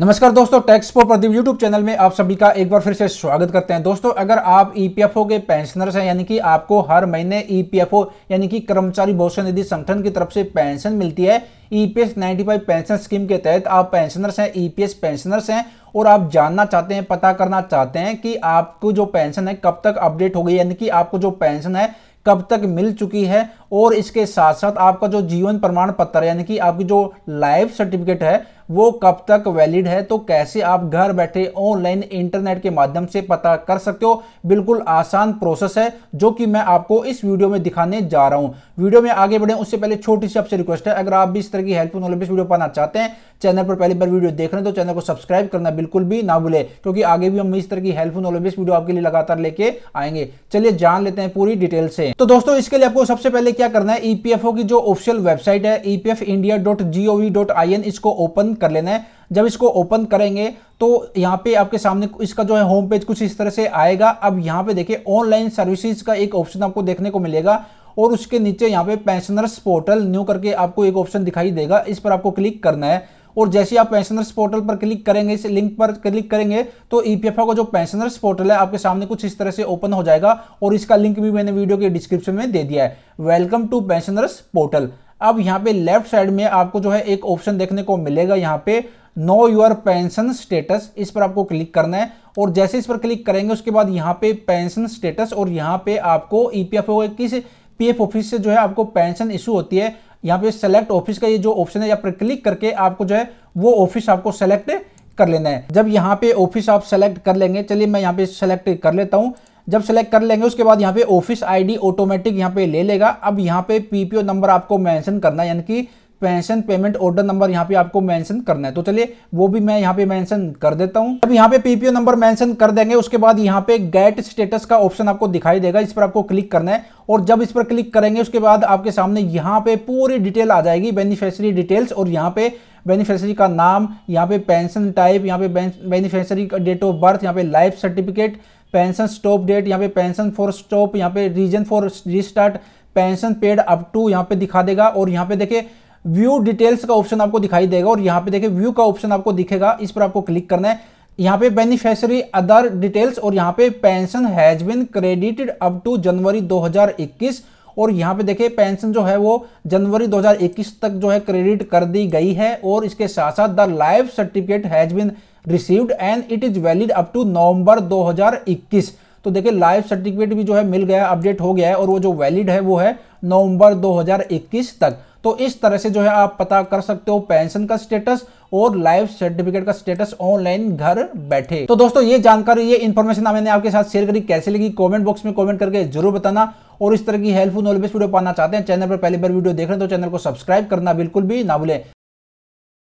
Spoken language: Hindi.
नमस्कार दोस्तों tax for Pradeep YouTube channel में आप सभी का एक बार फिर से स्वागत करते हैं दोस्तों अगर आप ईपीएफओ e के पेंशनर्स हैं यानी कि आपको हर महीने ईपीएफओ e यानी कि कर्मचारी भविष्य निधि संगठन की तरफ से पेंशन मिलती है ईपीएस 95 पेंशन स्कीम के तहत आप पेंशनर्स हैं ईपीएस e पेंशनर्स हैं और आप जानना चाहते हैं पता करना चाहते हैं कि आपको जो पेंशन है कब तक अपडेट हो गई यानी कि आपको जो पेंशन है कब तक मिल चुकी है और इसके साथ साथ आपका जो जीवन प्रमाण पत्र यानी कि आपकी जो लाइफ सर्टिफिकेट है वो कब तक वैलिड है तो कैसे आप घर बैठे ऑनलाइन इंटरनेट के माध्यम से पता कर सकते हो बिल्कुल आसान प्रोसेस है जो कि मैं आपको इस वीडियो में दिखाने जा रहा हूं वीडियो में आगे बढ़े उससे पहले छोटी सी आपसे रिक्वेस्ट है अगर आप भी इस तरह की हेल्पफुल नॉलेज वीडियो पाना चाहते हैं चैनल पर पहली बार वीडियो देख रहे हैं तो चैनल को सब्सक्राइब करना बिल्कुल भी ना भूले क्योंकि आगे भी हम इस तरह की हेल्पफुल नॉलेज वीडियो आपके लिए लगातार लेके आएंगे चलिए जान लेते हैं पूरी डिटेल से तो दोस्तों इसके लिए आपको सबसे पहले क्या करना है ईपीएफओ e की जो ऑफिशियल वेबसाइट है EPF India dot GOV dot I N इसको ओपन कर लेना है जब इसको ओपन करेंगे तो यहाँ पे आपके सामने इसका जो है होम पेज कुछ इस तरह से आएगा अब यहाँ पे देखिए ऑनलाइन सर्विसेज का एक ऑप्शन आपको देखने को मिलेगा और उसके नीचे यहाँ पे पेंशनर्स पोर्टल न्यू करके आपको एक ऑप्शन दिखाई देगा इस पर आपको क्लिक करना है और जैसे आप पेंशनर्स पोर्टल पर क्लिक करेंगे इस लिंक पर क्लिक करेंगे तो ईपीएफओ e का जो पेंशनर्स पोर्टल है आपके सामने कुछ इस तरह से ओपन हो जाएगा और इसका लिंक भी मैंने वीडियो के डिस्क्रिप्शन में दे दिया है वेलकम टू पेंशनर्स पोर्टल अब यहाँ पे लेफ्ट साइड में आपको जो है एक ऑप्शन देखने को मिलेगा यहाँ पे नो योर पेंशन स्टेटस इस पर आपको क्लिक करना है और जैसे इस पर क्लिक करेंगे उसके बाद यहाँ पे पेंशन स्टेटस और यहाँ पे आपको ईपीएफओ e किस पीएफ ऑफिस से जो है आपको पेंशन इशू होती है यहाँ पे सेलेक्ट ऑफिस का ये जो ऑप्शन है यहाँ पर क्लिक करके आपको जो है वो ऑफिस आपको सेलेक्ट कर लेना है जब यहाँ पे ऑफिस आप सेलेक्ट कर लेंगे चलिए मैं यहाँ पे सेलेक्ट कर लेता हूँ जब सेलेक्ट कर लेंगे उसके बाद यहाँ पे ऑफिस आईडी ऑटोमेटिक यहाँ पे ले लेगा अब यहाँ पे पीपीओ नंबर आपको मेंशन करना है यानी कि पेंशन पेमेंट ऑर्डर नंबर यहाँ पे आपको मेंशन करना है तो चलिए वो भी मैं यहाँ पे मेंशन कर देता हूँ अब यहाँ पे पीपीओ नंबर मेंशन कर देंगे उसके बाद यहाँ पे गेट स्टेटस का ऑप्शन आपको दिखाई देगा इस पर आपको क्लिक करना है और जब इस पर क्लिक करेंगे उसके बाद आपके सामने यहाँ पे पूरी डिटेल आ जाएगी बेनिफिशरी डिटेल्स और यहाँ पे बेनिफिशरी का नाम यहाँ पे पेंशन टाइप यहाँ पे बेनिफिशरी का डेट ऑफ बर्थ यहाँ पे life certificate pension stop date यहाँ पे पेंशन फॉर स्टॉप यहाँ पे reason for restart pension paid up to यहाँ पे दिखा देगा और यहाँ पे देखिए व्यू डिटेल्स का ऑप्शन आपको दिखाई देगा और यहाँ पे देखिए व्यू का ऑप्शन आपको दिखेगा इस पर आपको क्लिक करना है यहाँ पे बेनिफिशरी अदर डिटेल्स और यहाँ पे pension has been credited up to January 2021 और यहाँ पे देखिए पेंशन जो है वो जनवरी 2021 तक जो है क्रेडिट कर दी गई है और इसके साथ साथ the life certificate has been received and it is valid up to November 2021 तो देखिए लाइफ सर्टिफिकेट भी जो है मिल गया अपडेट हो गया है और वो जो वैलिड है वो है नवंबर 2021 तक तो इस तरह से जो है आप पता कर सकते हो पेंशन का स्टेटस और लाइफ सर्टिफिकेट का स्टेटस ऑनलाइन घर बैठे तो दोस्तों ये जानकारी ये इन्फॉर्मेशन मैंने आपके साथ शेयर करी कैसे लगी कमेंट बॉक्स में कमेंट करके जरूर बताना और इस तरह की हेल्पफुल नॉलेज वीडियो पाना चाहते हैं चैनल पर पहली बार वीडियो देख रहे हैं तो चैनल को सब्सक्राइब करना बिल्कुल भी ना भूलें